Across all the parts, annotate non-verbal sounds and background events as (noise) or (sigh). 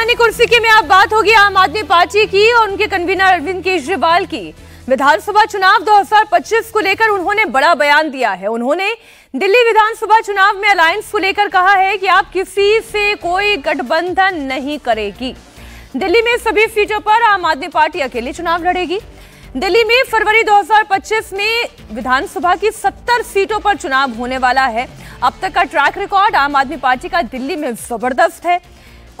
राजधानी कुर्सी की में आप बात होगी आम आदमी पार्टी की और उनके कन्वीनर अरविंद केजरीवाल की विधानसभा चुनाव 2025 को लेकर उन्होंने बड़ा बयान दिया है उन्होंने दिल्ली विधानसभा चुनाव में अलायंस को लेकर कहा है कि आप किसी से कोई गठबंधन नहीं करेगी दिल्ली में सभी सीटों पर आम आदमी पार्टी अकेले चुनाव लड़ेगी दिल्ली में फरवरी 2025 में विधानसभा की 70 सीटों पर चुनाव होने वाला है अब तक का ट्रैक रिकॉर्ड आम आदमी पार्टी का दिल्ली में जबरदस्त है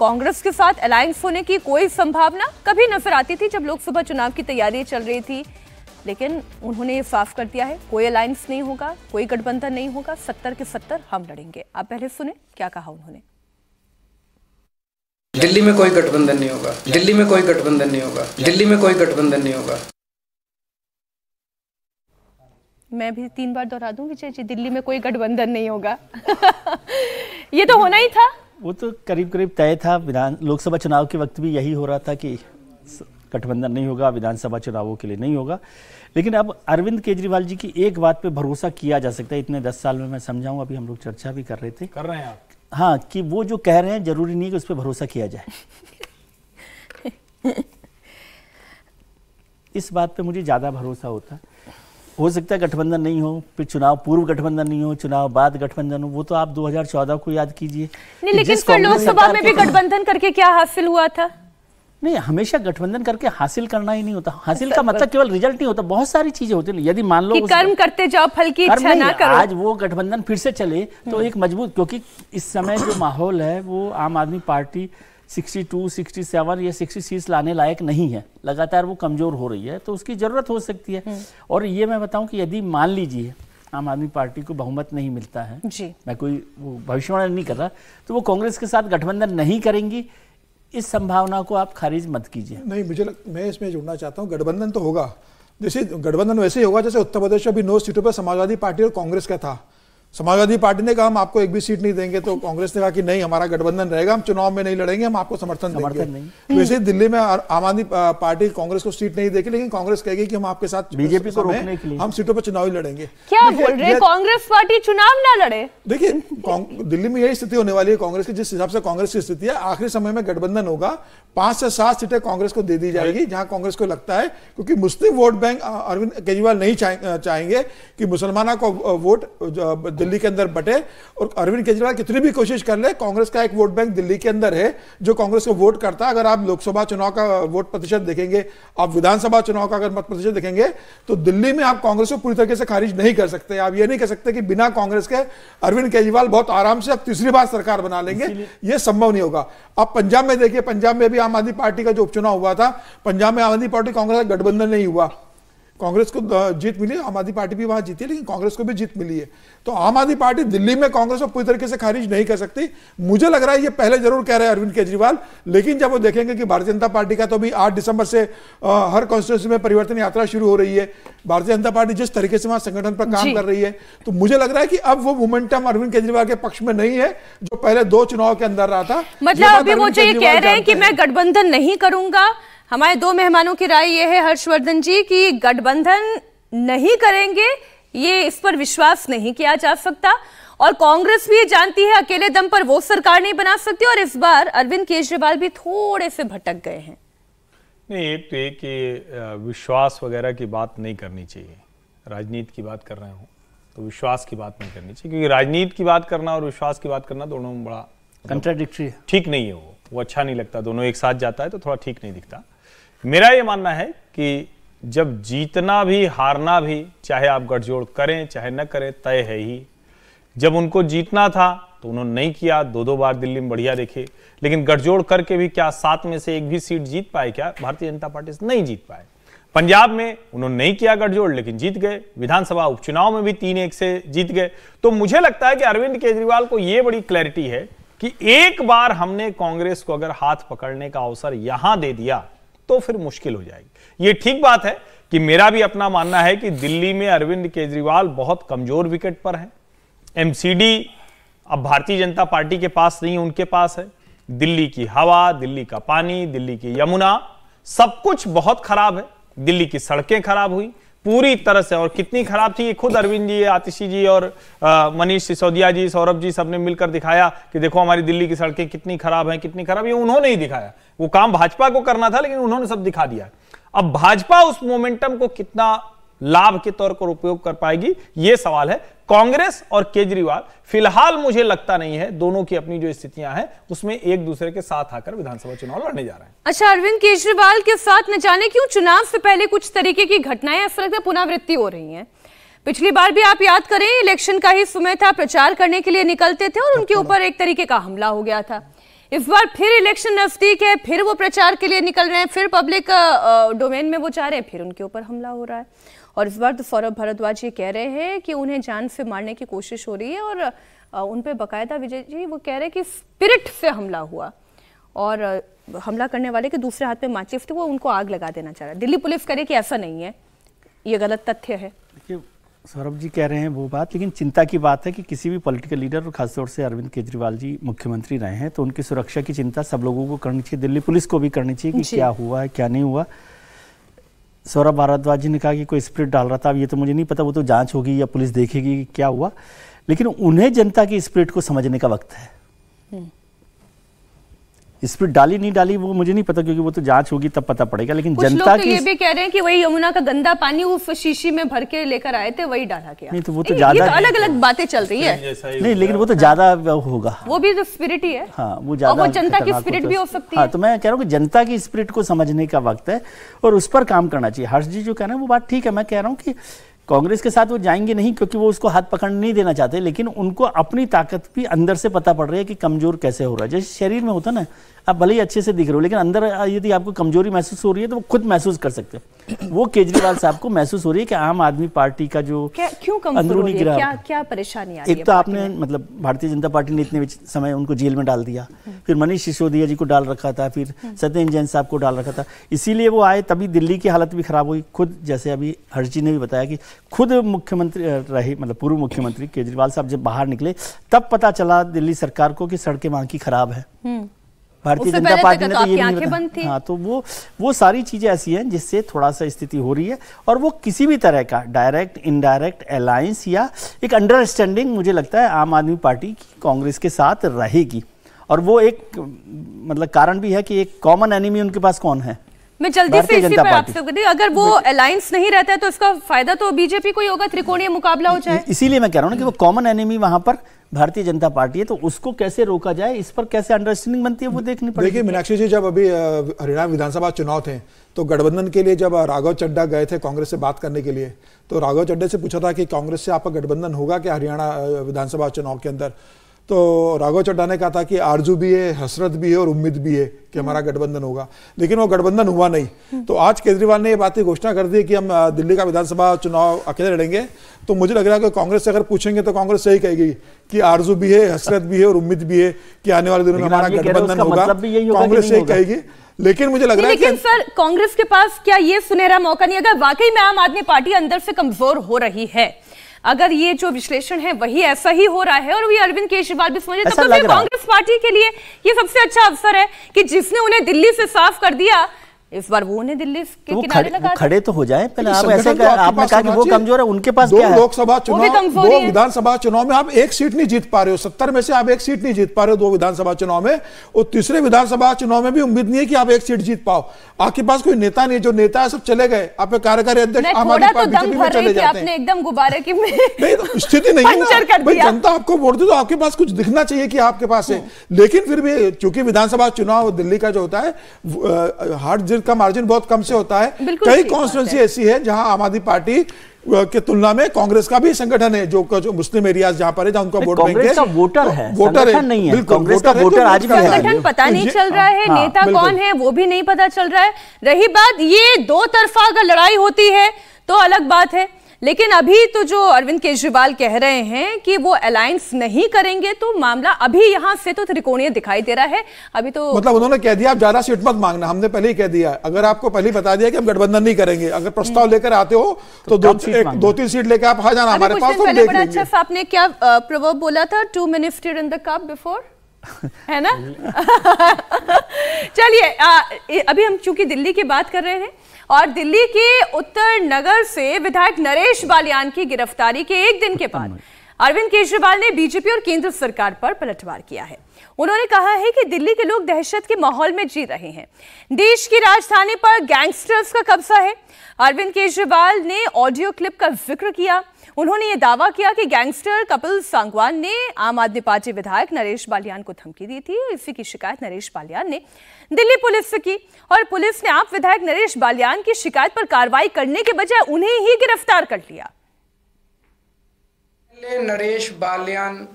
कांग्रेस के साथ अलायंस होने की कोई संभावना कभी नजर आती थी जब लोकसभा चुनाव की तैयारी चल रही थी लेकिन उन्होंने ये साफ कर दिया है कोई अलायंस नहीं होगा कोई गठबंधन नहीं होगा सत्तर के सत्तर हम लड़ेंगे आप पहले सुने क्या कहा उन्होंने दिल्ली में कोई गठबंधन नहीं होगा दिल्ली में कोई गठबंधन नहीं होगा दिल्ली में कोई गठबंधन नहीं होगा मैं भी तीन बार दोहरा दूं विजय जी दिल्ली में कोई गठबंधन नहीं होगा (laughs) ये तो होना ही था वो तो करीब करीब तय था विधान लोकसभा चुनाव के वक्त भी यही हो रहा था कि गठबंधन नहीं होगा विधानसभा चुनावों के लिए नहीं होगा लेकिन अब अरविंद केजरीवाल जी की एक बात पे भरोसा किया जा सकता है इतने दस साल में मैं समझाऊँ अभी हम लोग चर्चा भी कर रहे थे कर रहे हैं आप हाँ कि वो जो कह रहे हैं जरूरी नहीं कि उस पर भरोसा किया जाए (laughs) इस बात पे मुझे ज़्यादा भरोसा होता है हो सकता है गठबंधन नहीं हो फिर चुनाव पूर्व गठबंधन नहीं हो चुनाव बाद गठबंधन हो वो तो आप 2014 को याद कीजिए नहीं लेकिन लोकसभा में भी गठबंधन करके क्या हासिल हुआ था नहीं हमेशा गठबंधन करके हासिल करना ही नहीं होता हासिल का अच्छा, मतलब केवल रिजल्ट नहीं होता बहुत सारी चीजें होती है यदि मान लो कर्म करते जाओ फल की इच्छा ना करो आज वो गठबंधन फिर से चले तो हम्म। एक मजबूत क्योंकि इस समय जो माहौल है वो आम आदमी पार्टी 62, 67 या सीट्स लाने लायक नहीं है लगातार वो कमज़ोर हो रही है तो उसकी ज़रूरत हो सकती है हम्म। और ये मैं बताऊं कि यदि मान लीजिए आम आदमी पार्टी को बहुमत नहीं मिलता है जी मैं कोई वो भविष्यवाणी नहीं कर रहा तो वो कांग्रेस के साथ गठबंधन नहीं करेंगी इस संभावना को आप खारिज मत कीजिए नहीं मुझे मैं इसमें जुड़ना चाहता हूँ गठबंधन तो होगा जैसे गठबंधन वैसे ही होगा जैसे उत्तर प्रदेश में अभी नौ सीटों पर समाजवादी पार्टी और कांग्रेस का था समाजवादी पार्टी ने कहा हम आपको एक भी सीट नहीं देंगे तो कांग्रेस ने कहा कि नहीं हमारा गठबंधन रहेगा हम चुनाव में नहीं लड़ेंगे हम आपको समर्थन देंगे तो वैसे दिल्ली में आम आदमी पार्टी कांग्रेस को सीट नहीं देगी लेकिन कांग्रेस कहेगी कि हम आपके साथ बीजेपी को रोकने के लिए हम सीटों पर चुनाव ही लड़ेंगे क्या बोल रहे कांग्रेस पार्टी चुनाव ना लड़े देखिए दिल्ली में यही स्थिति होने वाली है कांग्रेस की जिस हिसाब से कांग्रेस की स्थिति है आखिरी समय में गठबंधन होगा पांच से सात सीटें कांग्रेस को दे दी जाएगी जहां कांग्रेस को लगता है क्योंकि मुस्लिम वोट बैंक अरविंद केजरीवाल नहीं चाहेंगे कि मुसलमाना को वोट दिल्ली के अंदर बटे और अरविंद केजरीवाल कितनी भी कोशिश कर ले कांग्रेस का एक वोट बैंक दिल्ली के अंदर है जो कांग्रेस को वोट करता है अगर आप लोकसभा चुनाव का वोट प्रतिशत देखेंगे आप विधानसभा चुनाव का अगर मत प्रतिशत देखेंगे तो दिल्ली में आप कांग्रेस को पूरी तरीके से खारिज नहीं कर सकते आप ये नहीं कह सकते कि बिना कांग्रेस के अरविंद केजरीवाल बहुत आराम से अब तीसरी बार सरकार बना लेंगे ये संभव नहीं होगा आप पंजाब में देखिए पंजाब में भी आम आदमी पार्टी का जो उपचुनाव हुआ था पंजाब में आम आदमी पार्टी कांग्रेस का गठबंधन नहीं हुआ कांग्रेस को जीत मिली आम आदमी पार्टी भी वहां जीती लेकिन कांग्रेस को भी जीत मिली है तो आम आदमी पार्टी दिल्ली में कांग्रेस को पूरी तरीके से खारिज नहीं कर सकती मुझे लग रहा है ये पहले जरूर कह रहे हैं अरविंद केजरीवाल लेकिन जब वो देखेंगे कि भारतीय जनता पार्टी का तो भी आठ दिसंबर से आ, हर कॉन्स्टिट्यूंसी में परिवर्तन यात्रा शुरू हो रही है भारतीय जनता पार्टी जिस तरीके से वहां संगठन पर काम कर रही है तो मुझे लग रहा है कि अब वो मोमेंटम अरविंद केजरीवाल के पक्ष में नहीं है जो पहले दो चुनाव के अंदर रहा था मतलब अभी मुझे ये कह रहे हैं कि मैं गठबंधन नहीं करूंगा हमारे दो मेहमानों की राय यह है हर्षवर्धन जी कि गठबंधन नहीं करेंगे ये इस पर विश्वास नहीं किया जा सकता और कांग्रेस भी जानती है अकेले दम पर वो सरकार नहीं बना सकती और इस बार अरविंद केजरीवाल भी थोड़े से भटक गए हैं नहीं एक तो एक ये विश्वास वगैरह की बात नहीं करनी चाहिए राजनीति की बात कर रहे हो तो विश्वास की बात नहीं करनी चाहिए क्योंकि राजनीति की बात करना और विश्वास की बात करना दोनों में बड़ा कंट्राडिक्टी मतलब ठीक नहीं है वो वो अच्छा नहीं लगता दोनों एक साथ जाता है तो थोड़ा ठीक नहीं दिखता मेरा ये मानना है कि जब जीतना भी हारना भी चाहे आप गठजोड़ करें चाहे न करें तय है ही जब उनको जीतना था तो उन्होंने नहीं किया दो दो बार दिल्ली में बढ़िया देखे लेकिन गठजोड़ करके भी क्या सात में से एक भी सीट जीत पाए क्या भारतीय जनता पार्टी से नहीं जीत पाए पंजाब में उन्होंने नहीं किया गठजोड़ लेकिन जीत गए विधानसभा उपचुनाव में भी तीन एक से जीत गए तो मुझे लगता है कि अरविंद केजरीवाल को यह बड़ी क्लैरिटी है कि एक बार हमने कांग्रेस को अगर हाथ पकड़ने का अवसर यहां दे दिया तो फिर मुश्किल हो जाएगी ये ठीक बात है कि मेरा भी अपना मानना है कि दिल्ली में अरविंद केजरीवाल बहुत कमजोर विकेट पर हैं एमसीडी अब भारतीय जनता पार्टी के पास नहीं उनके पास है दिल्ली की हवा दिल्ली का पानी दिल्ली की यमुना सब कुछ बहुत खराब है दिल्ली की सड़कें खराब हुई पूरी तरह से और कितनी खराब थी ये खुद अरविंद जी आतिशी जी और मनीष सिसोदिया जी सौरभ जी सबने मिलकर दिखाया कि देखो हमारी दिल्ली की सड़कें कितनी खराब हैं कितनी खराब ये उन्होंने ही दिखाया वो काम भाजपा को करना था लेकिन उन्होंने सब दिखा दिया अब भाजपा उस मोमेंटम को कितना लाभ के तौर पर उपयोग कर पाएगी यह सवाल है कांग्रेस और केजरीवाल फिलहाल मुझे लगता नहीं है दोनों की अपनी जो स्थितियां हैं उसमें एक दूसरे के साथ आकर विधानसभा चुनाव लड़ने जा रहे हैं अच्छा अरविंद केजरीवाल के साथ न जाने क्यों चुनाव से पहले कुछ तरीके की घटनाएं ऐसा लगता है पुनरावृत्ति हो रही है पिछली बार भी आप याद करें इलेक्शन का ही समय था प्रचार करने के लिए निकलते थे और उनके तो ऊपर एक तरीके का हमला हो गया था इस बार फिर इलेक्शन नजदीक है फिर वो प्रचार के लिए निकल रहे हैं फिर पब्लिक डोमेन में वो जा रहे हैं फिर उनके ऊपर हमला हो रहा है और इस बार तो सौरभ भारद्वाज ये कह रहे हैं कि उन्हें जान से मारने की कोशिश हो रही है और उन पर बाकायदा विजय जी वो कह रहे हैं कि स्पिरिट से हमला हुआ और हमला करने वाले के दूसरे हाथ में माचिस थे वो उनको आग लगा देना चाह रहा है दिल्ली पुलिस करे कि ऐसा नहीं है ये गलत तथ्य है सौरभ जी कह रहे हैं वो बात लेकिन चिंता की बात है कि किसी भी पॉलिटिकल लीडर और खासतौर से अरविंद केजरीवाल जी मुख्यमंत्री रहे हैं तो उनकी सुरक्षा की चिंता सब लोगों को करनी चाहिए दिल्ली पुलिस को भी करनी चाहिए कि क्या हुआ है क्या नहीं हुआ सौरभ भारद्वाज जी ने कहा कि कोई स्प्रिट डाल रहा था अब ये तो मुझे नहीं पता वो तो जाँच होगी या पुलिस देखेगी कि क्या हुआ लेकिन उन्हें जनता की स्प्रिट को समझने का वक्त है हम्म। स्प्रिट डाली नहीं डाली वो मुझे नहीं पता क्योंकि वो तो जांच होगी तब पता पड़ेगा लेकिन जनता तो की ये भी कह रहे हैं कि वही यमुना का गंदा पानी वो शीशी में भर के लेकर आए थे वही डाला गया नहीं तो वो तो ज्यादा तो अलग अलग हाँ। बातें चल रही है नहीं लेकिन वो तो ज्यादा होगा वो भी तो स्पिरिट ही है हाँ वो ज्यादा जनता की स्पिरिट भी हो सकती हाँ, है तो मैं कह रहा हूँ जनता की स्पिरिट को समझने का वक्त है और उस पर काम करना चाहिए हर्ष जी जो कह रहे हैं वो बात ठीक है मैं कह रहा हूँ की कांग्रेस के साथ वो जाएंगे नहीं क्योंकि वो उसको हाथ पकड़ नहीं देना चाहते लेकिन उनको अपनी ताकत भी अंदर से पता पड़ रही है कि कमजोर कैसे हो रहा है जैसे शरीर में होता ना आप भले ही अच्छे से दिख रहे हो लेकिन अंदर यदि आपको कमजोरी महसूस हो रही है तो वो खुद महसूस कर सकते हैं वो केजरीवाल साहब को महसूस हो रही है कि आम आदमी पार्टी का जो क्यों अंदरूनी गिरा क्या क्या परेशानी एक तो आपने मतलब भारतीय जनता पार्टी ने इतने समय उनको जेल में डाल दिया फिर मनीष सिसोदिया जी को डाल रखा था फिर हम्म। सत्यन जैन साहब को डाल रखा था इसीलिए वो आए तभी दिल्ली की हालत भी खराब हुई खुद जैसे अभी हर्ष जी ने भी बताया कि खुद मुख्यमंत्री रहे मतलब पूर्व मुख्यमंत्री केजरीवाल साहब जब बाहर निकले तब पता चला दिल्ली सरकार को कि सड़कें वहां की खराब है हम्म। भारतीय जनता पार्टी तो ने तो, तो ये नहीं बताया हाँ तो वो वो सारी चीजें ऐसी हैं जिससे थोड़ा सा स्थिति हो रही है और वो किसी भी तरह का डायरेक्ट इनडायरेक्ट अलायंस या एक अंडरस्टैंडिंग मुझे लगता है आम आदमी पार्टी की कांग्रेस के साथ रहेगी और वो एक मतलब कारण भी है कि एक कॉमन एनिमी उनके पास कौन है मैं जल्दी से इसी पर आपसे अगर वो अलायंस नहीं रहता है तो इसका फायदा तो बीजेपी को ही होगा त्रिकोणीय मुकाबला हो जाए इसीलिए मैं कह रहा हूँ कि वो कॉमन एनिमी वहां पर भारतीय जनता पार्टी है तो उसको कैसे रोका जाए इस पर कैसे अंडरस्टैंडिंग बनती है वो देखनी पड़ेगी देखिए मीनाक्षी जी जब अभी हरियाणा विधानसभा चुनाव थे तो गठबंधन के लिए जब राघव चड्डा गए थे कांग्रेस से बात करने के लिए तो राघव चड्डा से पूछा था कि कांग्रेस से आपका गठबंधन होगा क्या हरियाणा विधानसभा चुनाव के अंदर तो राघव चड्डा ने कहा था कि आरजू भी है हसरत भी है और उम्मीद भी है कि हमारा गठबंधन होगा लेकिन वो गठबंधन हुआ नहीं तो आज केजरीवाल ने ये की घोषणा कर दी कि हम दिल्ली का विधानसभा चुनाव अकेले लड़ेंगे तो मुझे लग रहा है कि कांग्रेस से अगर पूछेंगे तो कांग्रेस यही कहेगी कि आरजू भी है हसरत भी है और उम्मीद भी है कि आने वाले दिनों में हमारा गठबंधन होगा मतलब कांग्रेस यही कहेगी लेकिन मुझे लग रहा है लेकिन सर कांग्रेस के पास क्या ये सुनहरा मौका नहीं अगर वाकई में आम आदमी पार्टी अंदर से कमजोर हो रही है अगर ये जो विश्लेषण है वही ऐसा ही हो रहा है और वही अरविंद केजरीवाल भी समझे तब तो कांग्रेस पार्टी के लिए ये सबसे अच्छा अवसर है कि जिसने उन्हें दिल्ली से साफ कर दिया इस बार वो उन्हें दिल्ली के तो किनारे लगा खड़े तो हो जाए पहले तो आप ऐसे तो कर, आपने कहा कि वो कमजोर है उनके पास क्या है लोकसभा चुनाव दो विधानसभा चुनाव में आप एक सीट नहीं जीत पा रहे हो सत्तर में से आप एक सीट नहीं जीत पा रहे हो दो विधानसभा चुनाव में और तीसरे विधानसभा चुनाव में भी उम्मीद नहीं है कि आप एक सीट जीत पाओ आपके पास कोई नेता नहीं जो नेता है सब चले गए आपके कार्यकारी अध्यक्ष आम आदमी तो पार्टी चले जाते हैं एकदम गुब्बारे की स्थिति नहीं है जनता आपको वोट दे तो आपके पास कुछ दिखना चाहिए कि आपके पास है हम्म। लेकिन फिर भी चूंकि विधानसभा चुनाव दिल्ली का जो होता है हार्ड काउंसिल का मार्जिन बहुत कम से होता है कई कॉन्स्टिट्युएंसी ऐसी है जहां आम आदमी पार्टी के तुलना में कांग्रेस का भी संगठन है जो, जो मुस्लिम एरियाज जहाँ पर है जहाँ उनका वोट बैंक है वोटर तो है वोटर है नहीं है कांग्रेस का वोटर तो आज भी है संगठन पता नहीं चल रहा है हाँ, नेता कौन है वो भी नहीं पता चल रहा है रही बात ये दो तरफा अगर लड़ाई होती है तो अलग बात है लेकिन अभी तो जो अरविंद केजरीवाल कह रहे हैं कि वो अलायंस नहीं करेंगे तो मामला अभी यहां से तो त्रिकोणीय दिखाई दे रहा है अभी तो मतलब उन्होंने कह दिया आप ज्यादा सीट मत मांगना हमने पहले ही कह दिया अगर आपको पहले बता दिया कि हम गठबंधन नहीं करेंगे अगर प्रस्ताव हम्म। लेकर आते हो तो, तो दो दो तीन सीट लेकर आप आ जाना हमारे पास तो अच्छा आपने क्या प्रभाव बोला था to minister in the cup before है ना (laughs) (laughs) चलिए अभी हम चूंकि दिल्ली की बात कर रहे हैं और दिल्ली के उत्तर नगर से विधायक नरेश बालियान की गिरफ्तारी के एक दिन के बाद अरविंद केजरीवाल ने बीजेपी और केंद्र सरकार पर पलटवार किया है उन्होंने कहा है कि दिल्ली के लोग दहशत के माहौल में जी रहे हैं देश की राजधानी पर गैंगस्टर्स का कब्जा है अरविंद केजरीवाल ने ऑडियो क्लिप का जिक्र किया उन्होंने ये दावा किया कि गैंगस्टर कपिल सांगवान ने आम आदमी पार्टी विधायक नरेश बालियान को धमकी दी थी इसी की शिकायत नरेश बालियान ने दिल्ली पुलिस से की और पुलिस ने आप विधायक नरेश बालियान की शिकायत पर कार्रवाई करने के बजाय उन्हें ही गिरफ्तार कर लिया नरेश बालियान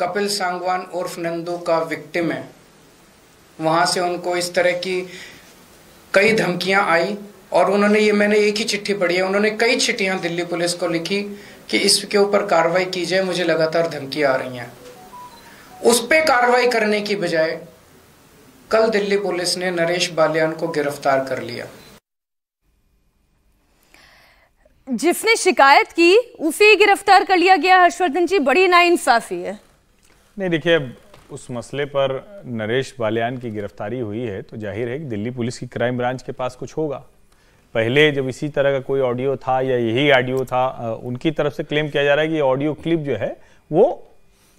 कपिल सांगवान उर्फ नंदू का विक्टिम है वहां से उनको इस तरह की कई धमकियां आई और उन्होंने ये मैंने एक ही चिट्ठी पढ़ी है उन्होंने कई चिट्ठियां दिल्ली पुलिस को लिखी कि इसके ऊपर कार्रवाई की जाए मुझे लगातार धमकी आ रही हैं उस पर कार्रवाई करने की बजाय कल दिल्ली पुलिस ने नरेश बालियान को गिरफ्तार कर लिया जिसने शिकायत की उसे गिरफ्तार कर लिया गया हर्षवर्धन जी बड़ी नाइंसाफी है नहीं देखिए अब उस मसले पर नरेश बालियान की गिरफ्तारी हुई है तो जाहिर है कि दिल्ली पुलिस की क्राइम ब्रांच के पास कुछ होगा पहले जब इसी तरह का कोई ऑडियो था या यही ऑडियो था उनकी तरफ से क्लेम किया जा रहा है कि ऑडियो क्लिप जो है वो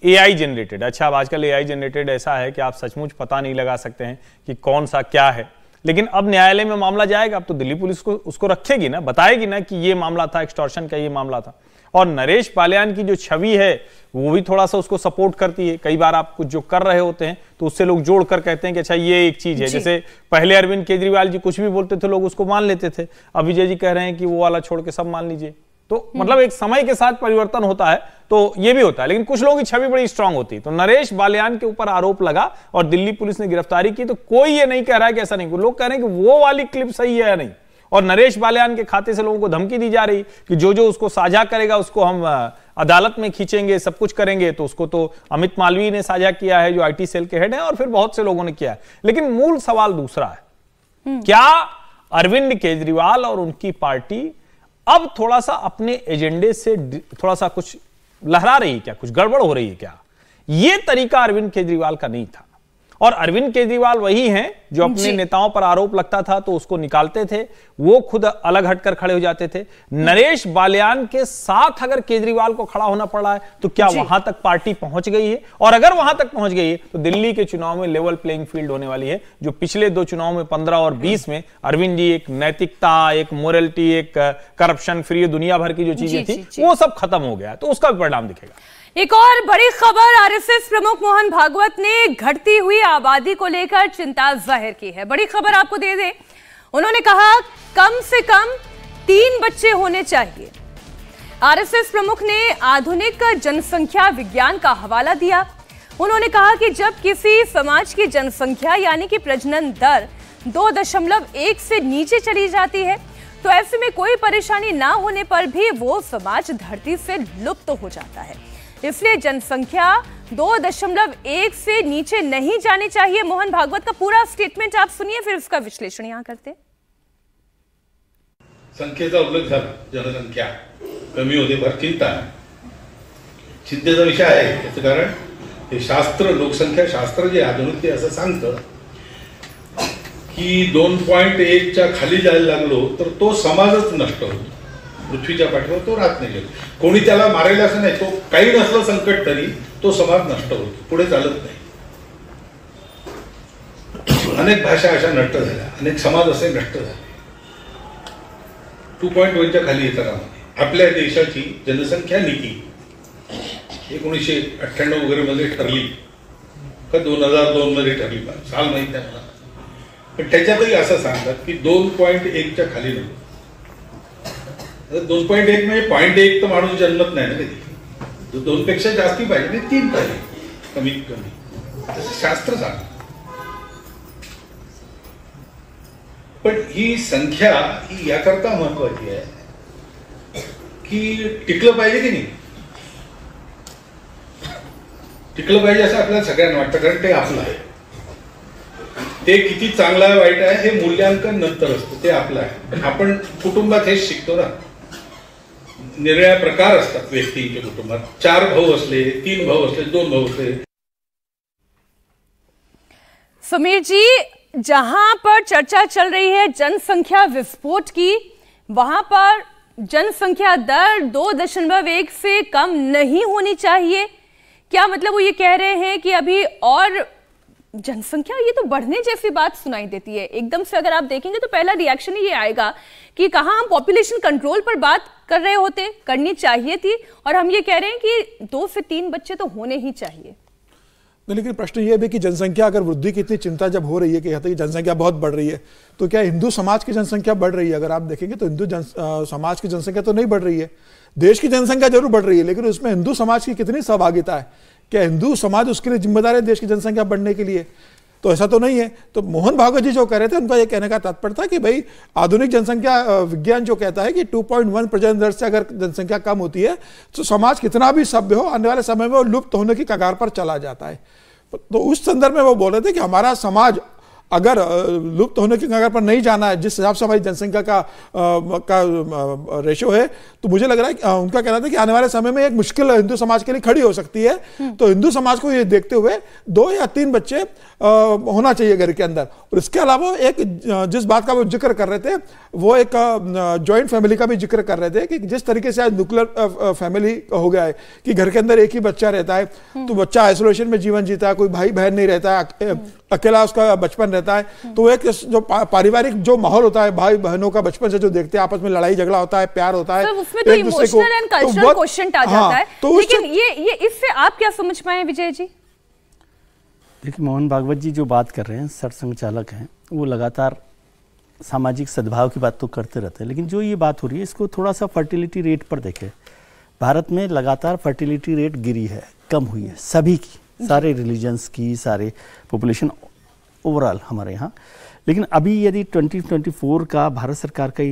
ए जनरेटेड अच्छा अब आजकल ए जनरेटेड ऐसा है कि आप सचमुच पता नहीं लगा सकते हैं कि कौन सा क्या है लेकिन अब न्यायालय में मामला जाएगा अब तो दिल्ली पुलिस को उसको रखेगी ना बताएगी ना कि ये मामला था एक्सटॉर्शन का ये मामला था और नरेश पालियान की जो छवि है वो भी थोड़ा सा उसको सपोर्ट करती है कई बार आप कुछ जो कर रहे होते हैं तो उससे लोग जोड़कर कहते हैं कि अच्छा ये एक चीज है जैसे पहले अरविंद केजरीवाल जी कुछ भी बोलते थे लोग उसको मान लेते थे अब विजय जी कह रहे हैं कि वो वाला छोड़ के सब मान लीजिए तो हम्म। मतलब एक समय के साथ परिवर्तन होता है तो ये भी होता है लेकिन कुछ लोगों की छवि बड़ी स्ट्रांग होती है तो नरेश बालियान के ऊपर आरोप लगा और दिल्ली पुलिस ने गिरफ्तारी की तो कोई ये नहीं कह रहा है कि ऐसा नहीं लोग कह रहे हैं कि वो वाली क्लिप सही है या नहीं और नरेश बालियान के खाते से लोगों को धमकी दी जा रही कि जो जो उसको साझा करेगा उसको हम अदालत में खींचेंगे सब कुछ करेंगे तो उसको तो अमित मालवीय ने साझा किया है जो आईटी सेल के हेड है और फिर बहुत से लोगों ने किया है लेकिन मूल सवाल दूसरा है हम्म। क्या अरविंद केजरीवाल और उनकी पार्टी अब थोड़ा सा अपने एजेंडे से थोड़ा सा कुछ लहरा रही है क्या कुछ गड़बड़ हो रही है क्या यह तरीका अरविंद केजरीवाल का नहीं था और अरविंद केजरीवाल वही हैं जो अपने नेताओं पर आरोप लगता था तो उसको निकालते थे वो खुद अलग हटकर खड़े हो जाते थे नरेश बालियान के साथ अगर केजरीवाल को खड़ा होना पड़ा है तो क्या वहां तक पार्टी पहुंच गई है और अगर वहां तक पहुंच गई है तो दिल्ली के चुनाव में लेवल प्लेइंग फील्ड होने वाली है जो पिछले दो चुनाव में पंद्रह और बीस में अरविंद जी एक नैतिकता एक मोरलिटी एक करप्शन फ्री दुनिया भर की जो चीजें थी वो सब खत्म हो गया तो उसका भी परिणाम दिखेगा एक और बड़ी खबर आरएसएस प्रमुख मोहन भागवत ने घटती हुई आबादी को लेकर चिंता जाहिर की है बड़ी खबर आपको दे दें उन्होंने कहा कम से कम तीन बच्चे होने चाहिए आरएसएस प्रमुख ने आधुनिक जनसंख्या विज्ञान का हवाला दिया उन्होंने कहा कि जब किसी समाज की जनसंख्या यानी कि प्रजनन दर दो दशमलव एक से नीचे चली जाती है तो ऐसे में कोई परेशानी ना होने पर भी वो समाज धरती से लुप्त तो हो जाता है इसलिए जनसंख्या दो दशमलव एक से नीचे नहीं जानी चाहिए मोहन भागवत का पूरा स्टेटमेंट आप सुनिए फिर उसका विश्लेषण यहाँ करते उल्लेख तो जनसंख्या कमी होते चिंता आहे तो चिंतेचा विषय आहे कारण हे शास्त्र लोकसंख्या शास्त्र जे आधुनिक ते असं सांगतं की दोन पॉईंट एकच्या खाली जायला लागलो तर तो समाजच नष्ट होतो पृथ्वीच्या पाठीवर तो राहत नाही कोणी त्याला मारायला असं नाही तो काही नसलं संकट तरी तो समाज नष्ट होतो पुढे चालत नाही अनेक भाषा अशा नष्ट झाल्या अनेक समाज असे नष्ट झाले टू पॉईंट वनच्या खाली येतात आपल्या देशाची जनसंख्या नीती एकोणीसशे अठ्ठ्याण्णव वगैरे मध्ये ठरली का दोन हजार दोन मध्ये ठरली साल माहिती आहे मला पण त्याच्यातही असं सांगतात की दोन पॉईंट एकच्या खाली नव्हतं दोन पॉईंट एक म्हणजे पॉईंट एक तर माणूस जन्मत नाही ना कधी दोन पेक्षा जास्ती पाहिजे ते तीन पाहिजे कमीत कमी तसं शास्त्र सांग पण ही संख्या ही याकरता महत्वाची आहे की टिकलं पाहिजे की नाही टिकलं पाहिजे असं आपल्याला सगळ्यांना वाटतं कारण ते आपलं आहे ते किती चांगलं आहे वाईट आहे हे मूल्यांकन नंतर असतं ते आपलं आहे आपण कुटुंबात हेच शिकतो ना निरळ्या प्रकार व्यक्ति के कुटुंब चार भाऊ असले तीन भाऊ असले दोन भाऊ असले समीर जी जहां पर चर्चा चल रही है जनसंख्या विस्फोट की वहां पर जनसंख्या दर दो दशमलव एक से कम नहीं होनी चाहिए क्या मतलब वो ये कह रहे हैं कि अभी और जनसंख्या ये तो बढ़ने जैसी बात सुनाई देती है एकदम से अगर आप देखेंगे तो पहला रिएक्शन ही ये आएगा कि कहा हम पॉपुलेशन कंट्रोल पर बात कर रहे होते करनी चाहिए थी और हम ये कह रहे हैं कि दो से तीन बच्चे तो होने ही चाहिए लेकिन प्रश्न ये भी कि जनसंख्या अगर वृद्धि की इतनी चिंता जब हो रही है कि यहाँ तक जनसंख्या बहुत बढ़ रही है तो क्या हिंदू समाज की जनसंख्या बढ़ रही है अगर आप देखेंगे तो हिंदू जन समाज की जनसंख्या तो नहीं बढ़ रही है देश की जनसंख्या जरूर बढ़ रही है लेकिन उसमें हिंदू समाज की कितनी सहभागिता है क्या हिंदू समाज उसके लिए जिम्मेदार है देश की जनसंख्या बढ़ने के लिए तो ऐसा तो नहीं है तो मोहन भागवत जी जो कह रहे थे उनका ये कहने का तात्पर्य था कि भाई आधुनिक जनसंख्या विज्ञान जो कहता है कि 2.1 प्रजन दर से अगर जनसंख्या कम होती है तो समाज कितना भी सभ्य हो आने वाले समय में वो लुप्त होने की कगार पर चला जाता है तो उस संदर्भ में वो बोल रहे थे कि हमारा समाज अगर लुप्त होने के कगार पर नहीं जाना है जिस हिसाब से हमारी जनसंख्या का का रेशो है तो मुझे लग रहा है उनका कहना था कि आने वाले समय में एक मुश्किल हिंदू समाज के लिए खड़ी हो सकती है हम्म। तो हिंदू समाज को ये देखते हुए दो या तीन बच्चे होना चाहिए घर के अंदर और इसके अलावा एक जिस बात का वो जिक्र कर रहे थे वो एक ज्वाइंट फैमिली का भी जिक्र कर रहे थे कि जिस तरीके से आज न्यूक्लियर फैमिली हो गया है कि घर के अंदर एक ही बच्चा रहता है हम्म। तो बच्चा आइसोलेशन में जीवन जीता है कोई भाई बहन नहीं रहता है हम्म। अकेला उसका बचपन रहता है हम्म। तो एक जो पारिवारिक जो माहौल होता है भाई बहनों का बचपन से जो देखते हैं आपस में लड़ाई झगड़ा होता है प्यार होता है तो उसमें तो इमोशनल एंड क्वेश्चन आ जाता हाँ, है तो लेकिन ये ये इससे आप क्या समझ पाए विजय जी देखिए मोहन भागवत जी जो बात कर रहे हैं सरसंघ चालक हैं वो लगातार सामाजिक सद्भाव की बात तो करते रहते हैं लेकिन जो ये बात हो रही है इसको थोड़ा सा फर्टिलिटी रेट पर देखें भारत में लगातार फर्टिलिटी रेट गिरी है कम हुई है सभी की सारे रिलीजन्स की सारे पॉपुलेशन ओवरऑल हमारे यहाँ लेकिन अभी यदि 2024 का भारत सरकार का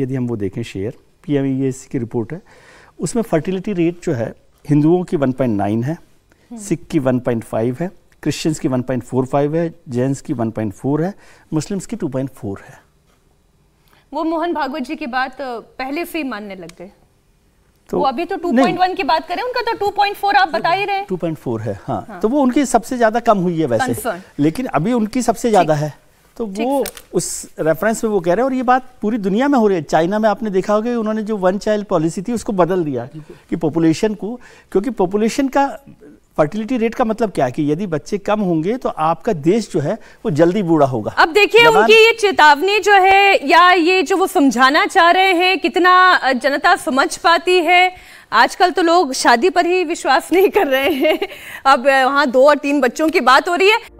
यदि हम वो देखें शेयर पी एम की रिपोर्ट है उसमें फर्टिलिटी रेट जो है हिंदुओं की 1.9 है सिख हम्म। की 1.5 है क्रिश्चियंस की 1.45 है जैन्स की 1.4 है मुस्लिम्स की 2.4 है वो मोहन भागवत जी की बात पहले से ही मानने लग गए तो वो अभी तो 2.1 की बात करें उनका तो 2.4 आप बता ही रहे 2.4 है हाँ, हाँ तो वो उनकी सबसे ज़्यादा कम हुई है वैसे लेकिन अभी उनकी सबसे ज़्यादा है तो वो उस रेफरेंस में वो कह रहे हैं और ये बात पूरी दुनिया में हो रही है चाइना में आपने देखा होगा उन्होंने जो वन चाइल्ड पॉलिसी थी उसको बदल दिया कि पॉपुलेशन को क्योंकि पॉपुलेशन का फर्टिलिटी रेट का मतलब क्या है कि यदि बच्चे कम होंगे तो आपका देश जो है वो जल्दी बूढ़ा होगा अब देखिए उनकी ये चेतावनी जो है या ये जो वो समझाना चाह रहे हैं कितना जनता समझ पाती है आजकल तो लोग शादी पर ही विश्वास नहीं कर रहे हैं अब वहाँ दो और तीन बच्चों की बात हो रही है